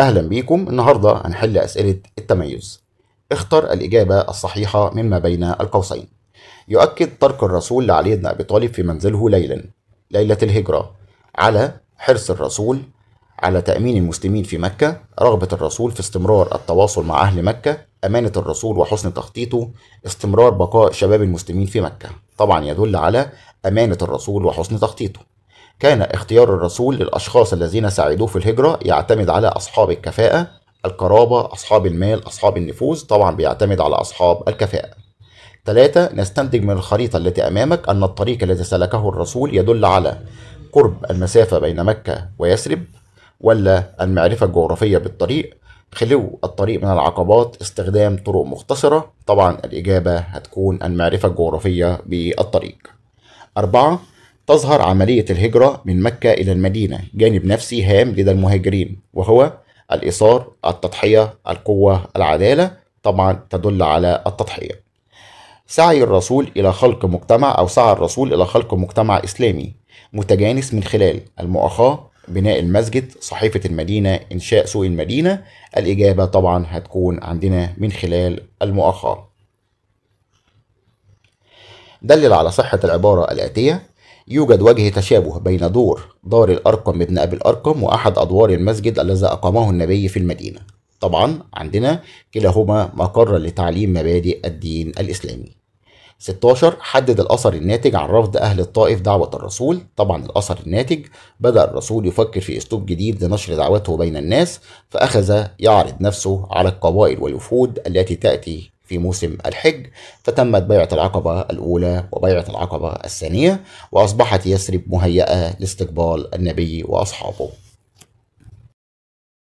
أهلا بيكم النهاردة هنحل أسئلة التميز اختر الإجابة الصحيحة مما بين القوسين يؤكد ترك الرسول لعلي بن أبي طالب في منزله ليلا ليلة الهجرة على حرص الرسول على تأمين المسلمين في مكة رغبة الرسول في استمرار التواصل مع أهل مكة أمانة الرسول وحسن تخطيطه استمرار بقاء شباب المسلمين في مكة طبعا يدل على أمانة الرسول وحسن تخطيطه كان اختيار الرسول للأشخاص الذين ساعدوه في الهجرة يعتمد على أصحاب الكفاءة القرابة أصحاب المال أصحاب النفوذ طبعا بيعتمد على أصحاب الكفاءة ثلاثة نستنتج من الخريطة التي أمامك أن الطريق الذي سلكه الرسول يدل على قرب المسافة بين مكة ويثرب ولا المعرفة الجغرافية بالطريق خلو الطريق من العقبات استخدام طرق مختصرة طبعا الإجابة هتكون المعرفة الجغرافية بالطريق أربعة تظهر عملية الهجرة من مكة إلى المدينة جانب نفسي هام لدى المهاجرين وهو الإيثار، التضحية، القوة، العدالة طبعا تدل على التضحية سعي الرسول إلى خلق مجتمع أو سعى الرسول إلى خلق مجتمع إسلامي متجانس من خلال المؤاخاة بناء المسجد صحيفة المدينة إنشاء سوق المدينة الإجابة طبعا هتكون عندنا من خلال المؤاخاة دلل على صحة العبارة الآتية يوجد وجه تشابه بين دور دار الأرقم ابن أبي الأرقم وأحد أدوار المسجد الذي أقامه النبي في المدينة طبعا عندنا كلاهما مقر لتعليم مبادئ الدين الإسلامي 16 حدد الأثر الناتج عن رفض أهل الطائف دعوة الرسول طبعا الأثر الناتج بدأ الرسول يفكر في أسلوب جديد لنشر دعوته بين الناس فأخذ يعرض نفسه على القبائل والوفود التي تأتي في موسم الحج فتمت بيعة العقبة الأولى وبيعة العقبة الثانية وأصبحت يثرب مهيئة لاستقبال النبي وأصحابه